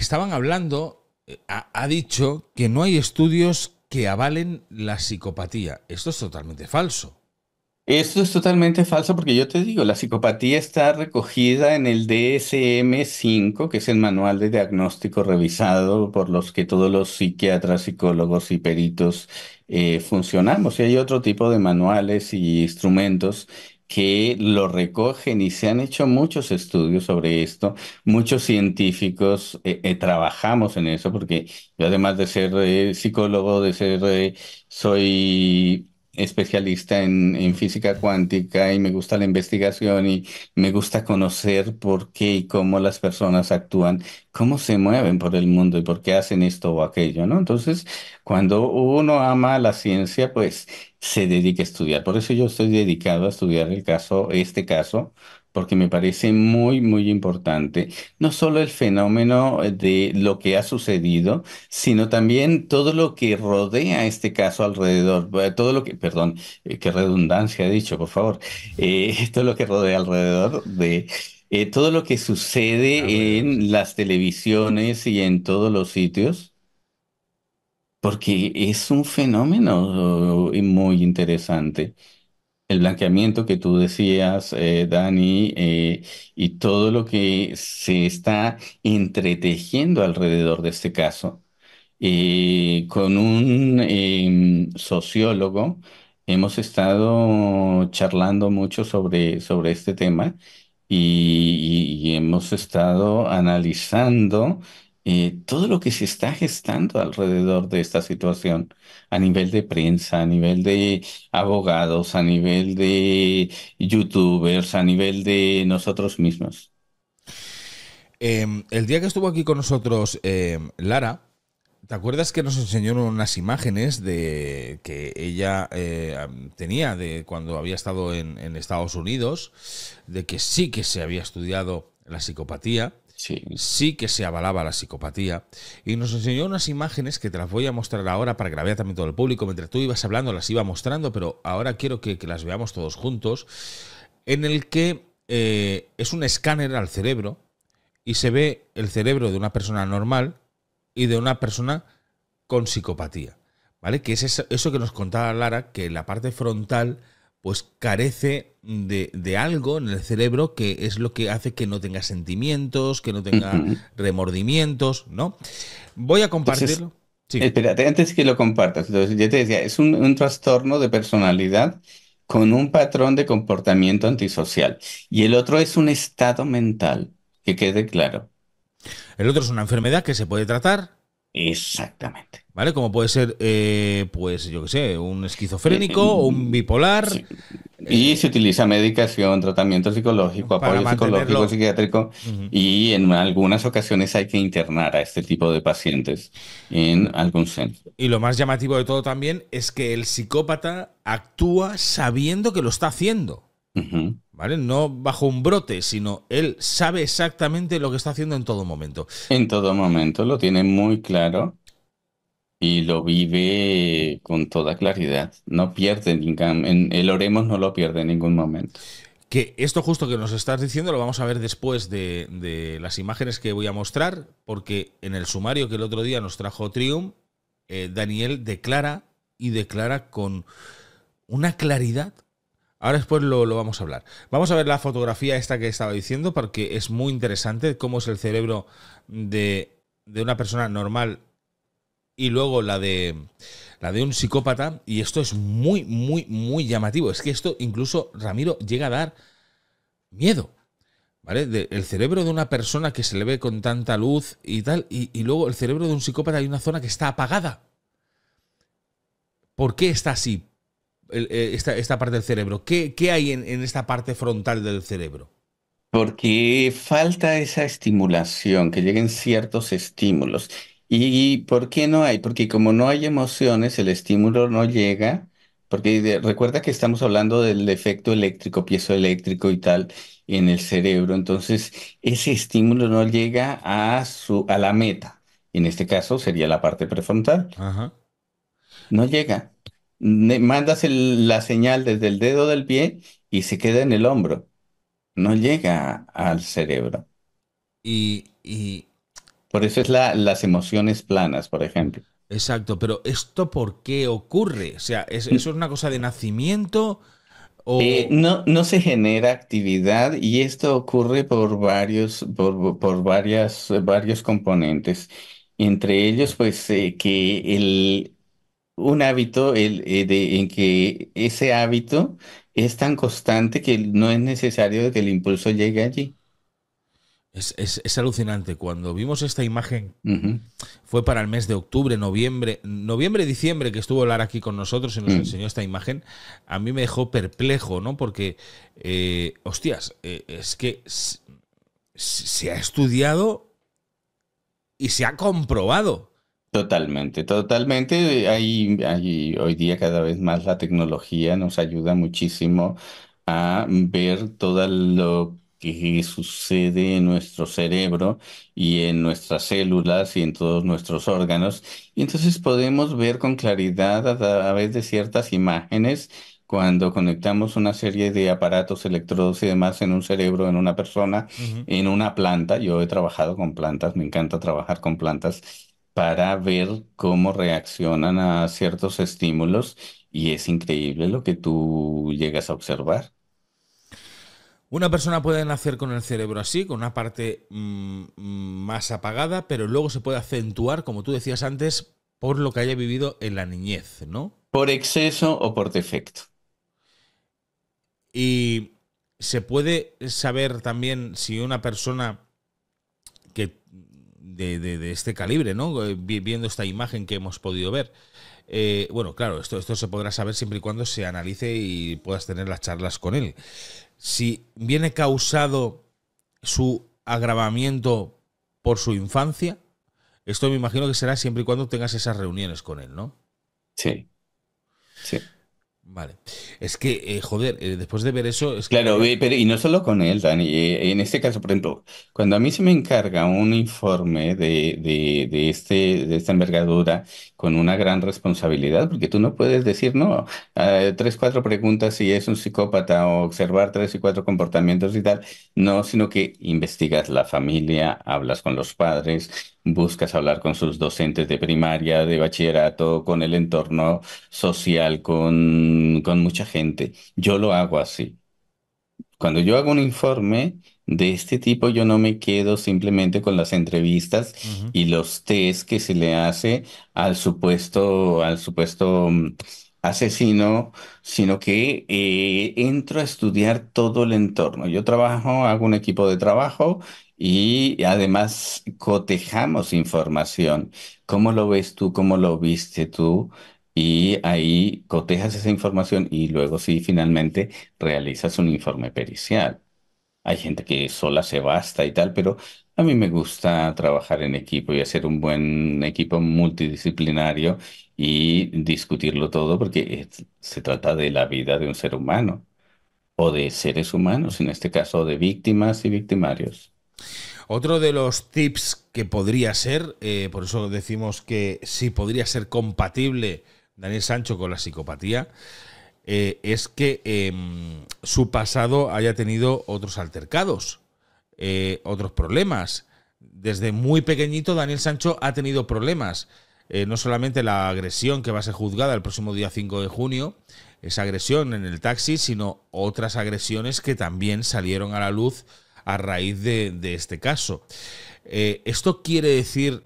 estaban hablando, eh, ha, dicho que no hay estudios que avalen la psicopatía. Esto es totalmente falso. Esto es totalmente falso porque yo te digo, la psicopatía está recogida en el DSM-5, que es el manual de diagnóstico revisado por los que todos los psiquiatras, psicólogos y peritos eh, funcionamos. Y hay otro tipo de manuales y instrumentos que lo recogen y se han hecho muchos estudios sobre esto. Muchos científicos eh, eh, trabajamos en eso porque yo además de ser eh, psicólogo, de ser, soy especialista en, física cuántica y me gusta la investigación y me gusta conocer por qué y cómo las personas actúan, cómo se mueven por el mundo y por qué hacen esto o aquello, ¿no? Entonces, cuando uno ama la ciencia, pues se dedica a estudiar. Por eso yo estoy dedicado a estudiar el caso, este caso porque me parece muy, muy importante, no solo el fenómeno eh, de lo que ha sucedido, sino también todo lo que rodea este caso alrededor, eh, todo lo que, perdón, eh, qué redundancia he dicho, por favor, todo lo que rodea alrededor de... todo lo que sucede en las televisiones y en todos los sitios, porque es un fenómeno muy interesante. El blanqueamiento que tú decías, eh, Dani, eh, y todo lo que se está entretejiendo alrededor de este caso. Eh, con un em, sociólogo hemos estado charlando mucho sobre, sobre este tema y hemos estado analizando eh, todo lo que se está gestando alrededor de esta situación, a nivel de prensa, a nivel de abogados, a nivel de youtubers, a nivel de nosotros mismos. Em, el día que estuvo aquí con nosotros em, Lara, ¿te acuerdas que nos enseñó unas imágenes de que ella eh, tenía de cuando había estado en Estados Unidos, de que sí que se había estudiado la psicopatía? Sí. que se avalaba la psicopatía y nos enseñó unas imágenes que te las voy a mostrar ahora para grabar también todo el público. Mientras tú ibas hablando las iba mostrando, pero ahora quiero que, las veamos todos juntos, en el que eh, es un escáner al cerebro y se ve el cerebro de una persona normal y de una persona con psicopatía. ¿Vale? Que es eso que nos contaba Lara, que la parte frontal pues carece de, algo en el cerebro que es lo que hace que no tenga sentimientos, que no tenga remordimientos, ¿no? Voy a compartirlo. Espérate, antes que lo compartas, yo te decía, es un, un trastorno de personalidad con un patrón de comportamiento antisocial. Y el otro es un estado mental, que quede claro. El otro es una enfermedad que se puede tratar. Exactamente. ¿Vale? Como puede ser, eh, pues yo qué sé, un esquizofrénico eh, eh, o un bipolar. Y se utiliza medicación, tratamiento psicológico, apoyo psicológico, psiquiátrico, y en algunas ocasiones hay que internar a este tipo de pacientes en algún centro. Y lo más llamativo de todo también es que el psicópata actúa sabiendo que lo está haciendo. ¿Vale? No bajo un brote, sino él sabe exactamente lo que está haciendo en todo momento. En todo momento, lo tiene muy claro y lo vive con toda claridad. No pierde el Oremos no lo pierde en ningún momento. Que esto justo que nos estás diciendo lo vamos a ver después de, las imágenes que voy a mostrar, porque en el sumario que el otro día nos trajo Trium, eh, Daniel declara y declara con una claridad. Ahora después lo, vamos a hablar. Vamos a ver la fotografía esta que estaba diciendo, porque es muy interesante cómo es el cerebro de, de una persona normal y luego la de la de un psicópata y esto es muy muy muy llamativo, es que esto incluso Ramiro llega a dar miedo. ¿Vale? el cerebro de una persona que se le ve con tanta luz y tal, y, luego el cerebro de un psicópata hay una zona que está apagada. ¿Por qué está así eh, esta, parte del cerebro? ¿Qué, hay en, en esta parte frontal del cerebro? Porque falta esa estimulación, que lleguen ciertos estímulos. ¿Y por qué no hay? Porque como no hay emociones, el estímulo no llega, porque recuerda que estamos hablando del efecto eléctrico, piezoeléctrico y tal en el cerebro, entonces ese estímulo no llega a su, a la meta. En este caso sería la parte prefrontal. No llega. mandas la señal desde el dedo del pie y se queda en el hombro. No llega al cerebro. y, por eso es la, las emociones planas, por ejemplo. Exacto, pero ¿esto por qué ocurre? O sea, ¿es, ¿eso es una cosa de nacimiento? O... Eh, no, no se genera actividad y esto ocurre por varios, por, por varias, varios componentes. Entre ellos, pues, eh, que el, un hábito el, eh, de, en que ese hábito es tan constante que no es necesario que el impulso llegue allí. Es, alucinante. Cuando vimos esta imagen, fue para el mes de octubre, noviembre, noviembre, diciembre, que estuvo Lara aquí con nosotros y nos mm. enseñó esta imagen. A mí me dejó perplejo, ¿no? Porque, eh, hostias, eh, es que se ha estudiado y se ha comprobado. Totalmente, totalmente. hoy día cada vez más la tecnología nos ayuda muchísimo a ver todo lo qué sucede en nuestro cerebro y en nuestras células y en todos nuestros órganos. Y entonces podemos ver con claridad a través de ciertas imágenes cuando conectamos una serie de aparatos, electrodos y demás en un cerebro, en una persona, en una planta. Yo he trabajado con plantas, me encanta trabajar con plantas para ver cómo reaccionan a ciertos estímulos y es increíble lo que tú llegas a observar. Una persona puede nacer con el cerebro así, con una parte mm, más apagada, pero luego se puede acentuar, como tú decías antes, por lo que haya vivido en la niñez, ¿no? Por exceso o por defecto. Y se puede saber también si una persona que de, este calibre, ¿no? Eh, viendo esta imagen que hemos podido ver. Eh, bueno, claro, esto, esto se podrá saber siempre y cuando se analice y puedas tener las charlas con él si viene causado su agravamiento por su infancia, esto me imagino que será siempre y cuando tengas esas reuniones con él, ¿no? Sí. Sí. Vale. Es que, eh, joder, eh, después de ver eso. Es Claro, pero y no solo con él, Dani. Eh, en este caso, por ejemplo, cuando a mí se me encarga un informe de, de, de este, de esta envergadura con una gran responsabilidad, porque tú no puedes decir, no, tres, cuatro preguntas si es un psicópata o observar tres y cuatro comportamientos y tal. No, sino que investigas la familia, hablas con los padres, buscas hablar con sus docentes de primaria, de bachillerato, con el entorno social, con con, mucha gente. Yo lo hago así. Cuando yo hago un informe de este tipo, yo no me quedo simplemente con las entrevistas y los test que se le hace al supuesto, al supuesto mm, asesino, sino que eh, entro a estudiar todo el entorno. Yo trabajo, hago un equipo de trabajo y además cotejamos información. ¿Cómo lo ves tú? ¿Cómo lo viste tú? Y ahí cotejas esa información y luego sí, finalmente, realizas un informe pericial. Hay gente que sola se basta y tal, pero a mí me gusta trabajar en equipo y hacer un buen equipo multidisciplinario y discutirlo todo porque se trata de la vida de un ser humano o de seres humanos, en este caso de víctimas y victimarios. Otro de los tips que podría ser, eh, por eso decimos que sí podría ser compatible Daniel Sancho con la psicopatía, eh, es que em, su pasado haya tenido otros altercados, eh, otros problemas. Desde muy pequeñito Daniel Sancho ha tenido problemas. Eh, no solamente la agresión que va a ser juzgada el próximo día 5 de junio, esa agresión en el taxi, sino otras agresiones que también salieron a la luz a raíz de, de este caso. ¿Esto quiere decir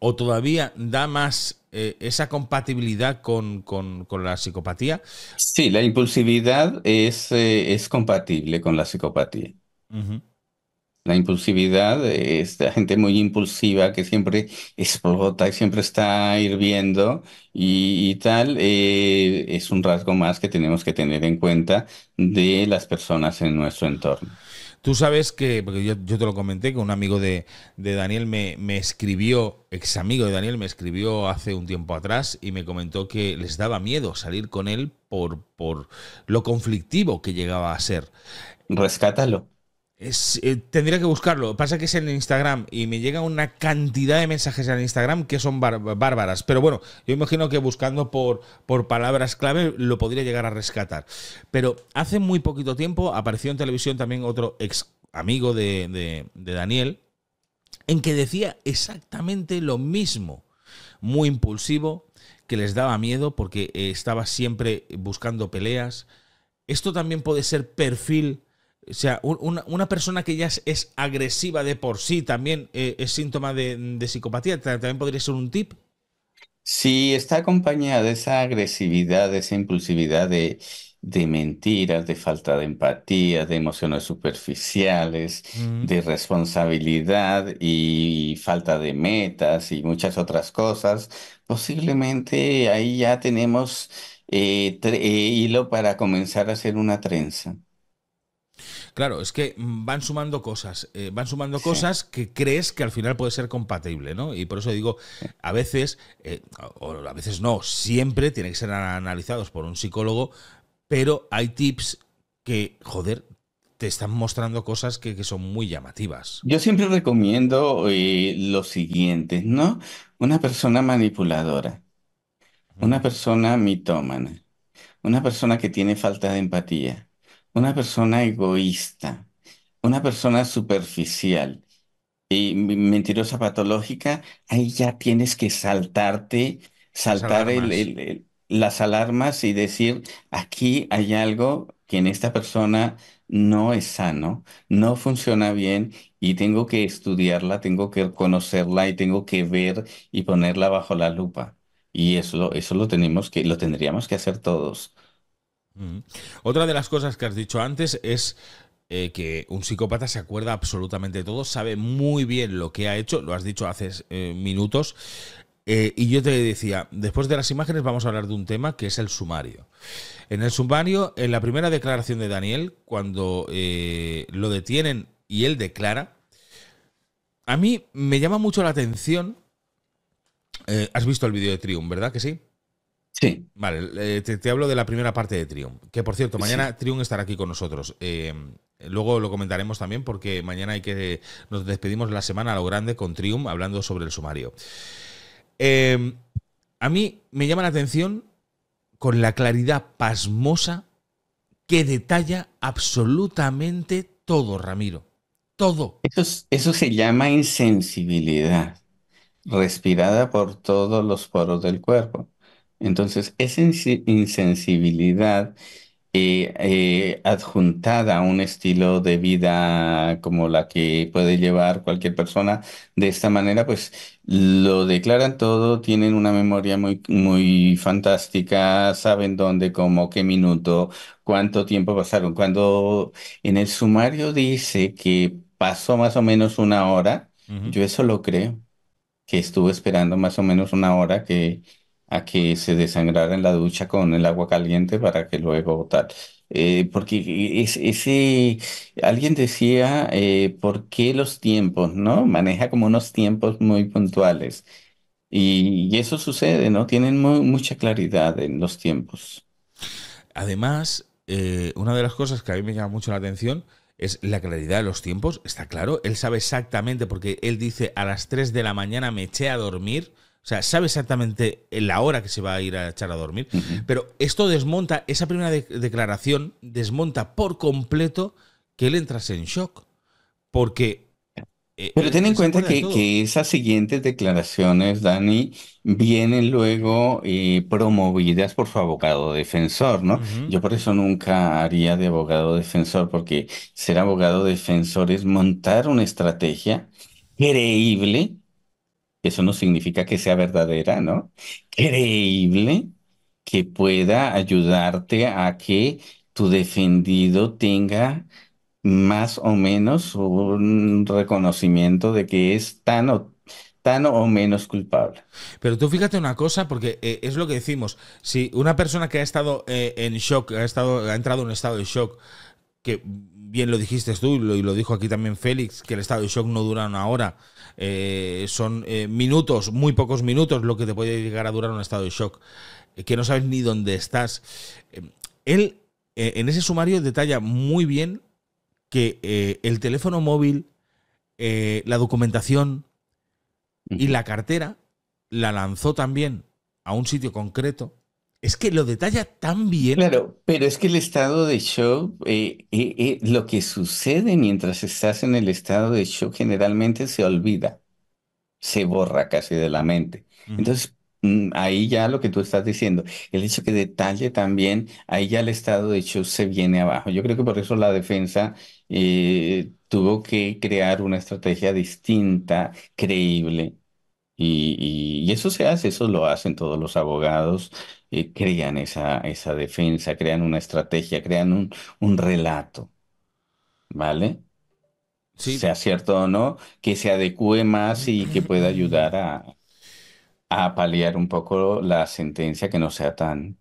o todavía da más eh, esa compatibilidad con, la psicopatía? Sí, la impulsividad es, eh, es compatible con la psicopatía. La impulsividad es la gente muy impulsiva que siempre explota y siempre está hirviendo y, tal. Eh, es un rasgo más que tenemos que tener en cuenta de las personas en nuestro entorno. Tú sabes que, porque yo, te lo comenté, que un amigo de, Daniel me, me, escribió, ex amigo de Daniel, me escribió hace un tiempo atrás y me comentó que les daba miedo salir con él por, por lo conflictivo que llegaba a ser. Rescátalo. Eh, tendría que buscarlo. Pasa que es en Instagram y me llega una cantidad de mensajes en Instagram que son bárbaras. Pero bueno, yo imagino que buscando por, por palabras clave lo podría llegar a rescatar. Pero hace muy poquito tiempo apareció en televisión también otro ex amigo de Daniel en que decía exactamente lo mismo. Muy impulsivo, que les daba miedo porque eh, estaba siempre buscando peleas. Esto también puede ser perfil o sea, una, persona que ya es, agresiva de por sí también eh, es síntoma de, psicopatía. También podría ser un tip. Si está acompañada de esa agresividad, de esa impulsividad, de, mentiras, de falta de empatía, de emociones superficiales, mm. de responsabilidad y falta de metas y muchas otras cosas, posiblemente ahí ya tenemos eh, eh, hilo para comenzar a hacer una trenza. Claro, es que van sumando cosas, eh, van sumando cosas que crees que al final puede ser compatible, ¿no? Y por eso digo, a veces, eh, o a veces no, siempre tienen que ser analizados por un psicólogo, pero hay tips que, joder, te están mostrando cosas que, son muy llamativas. Yo siempre recomiendo eh, lo siguiente, ¿no? Una persona manipuladora, una persona mitómana, una persona que tiene falta de empatía, una persona egoísta, una persona superficial y mentirosa patológica, ahí ya tienes que saltarte, saltar las alarmas y decir, aquí hay algo que en esta persona no es sano, no funciona bien y tengo que estudiarla, tengo que conocerla y tengo que ver y ponerla bajo la lupa. Y eso, eso lo tenemos que, lo tendríamos que hacer todos. Otra de las cosas que has dicho antes es eh, que un psicópata se acuerda absolutamente de todo, sabe muy bien lo que ha hecho, lo has dicho hace eh, minutos. Eh, y yo te decía, después de las imágenes vamos a hablar de un tema que es el sumario. En el sumario, en la primera declaración de Daniel, cuando lo detienen y él declara, a mí me llama mucho la atención. has visto el vídeo de Trium, ¿verdad que sí? Sí. Vale, te, hablo de la primera parte de Trium. Que por cierto, mañana triumph Trium estará aquí con nosotros. Em, luego lo comentaremos también porque mañana hay que nos despedimos la semana a lo grande con Trium hablando sobre el sumario. Em, a mí me llama la atención con la claridad pasmosa que detalla absolutamente todo, Ramiro. Todo. eso se llama insensibilidad, respirada por todos los poros del cuerpo. Entonces, esa insensibilidad eh, eh, adjuntada a un estilo de vida como la que puede llevar cualquier persona de esta manera, pues lo declaran todo, tienen una memoria muy, muy fantástica, saben dónde, cómo, qué minuto, cuánto tiempo pasaron. Cuando en el sumario dice que pasó más o menos una hora, yo eso lo creo, que estuvo esperando más o menos una hora que a que se desangrara en la ducha con el agua caliente para que luego tal. Eh, porque ese, alguien decía, eh, ¿por qué los tiempos, no? Maneja como unos tiempos muy puntuales. Y, eso sucede, ¿no? Tienen mucha claridad en los tiempos. Además, eh, una de las cosas que a mí me llama mucho la atención es la claridad de los tiempos. Está claro, él sabe exactamente porque él dice a las 3 de la mañana me eché a dormir. O sea, sabe exactamente la hora que se va a ir a echar a dormir. Pero esto desmonta, esa primera declaración desmonta por completo que él entras en shock. Porque eh, pero ten en cuenta que, esas siguientes declaraciones, Dani, vienen luego eh, promovidas por su abogado defensor, ¿no? Yo por eso nunca haría de abogado defensor, porque ser abogado defensor es montar una estrategia creíble eso no significa que sea verdadera, ¿no? Creíble que pueda ayudarte a que tu defendido tenga más o menos un reconocimiento de que es tan o, tan o menos culpable. Pero tú fíjate una cosa, porque eh, es lo que decimos, si una persona que ha estado eh, en shock, ha, estado, ha entrado en un estado de shock, que bien lo dijiste tú y lo, dijo aquí también Félix, que el estado de shock no dura una hora. Eh, son eh, minutos, muy pocos minutos, lo que te puede llegar a durar un estado de shock, eh, que no sabes ni dónde estás. él, en ese sumario, detalla muy bien que el teléfono móvil, la documentación y la cartera la lanzó también a un sitio concreto es que lo detalla tan bien. Claro, pero es que el estado de shock, eh, eh, eh, lo que sucede mientras estás en el estado de shock generalmente se olvida, se borra casi de la mente. Entonces, mm, ahí ya lo que tú estás diciendo, el hecho que detalle también, ahí ya el estado de shock se viene abajo. Yo creo que por eso la defensa tuvo que crear una estrategia distinta, creíble. y, eso se hace, eso lo hacen todos los abogados eh, crean esa, defensa, crean una estrategia, crean un, relato, ¿vale? Sea cierto o no, que se adecue más y que pueda ayudar a, a paliar un poco la sentencia que no sea tan,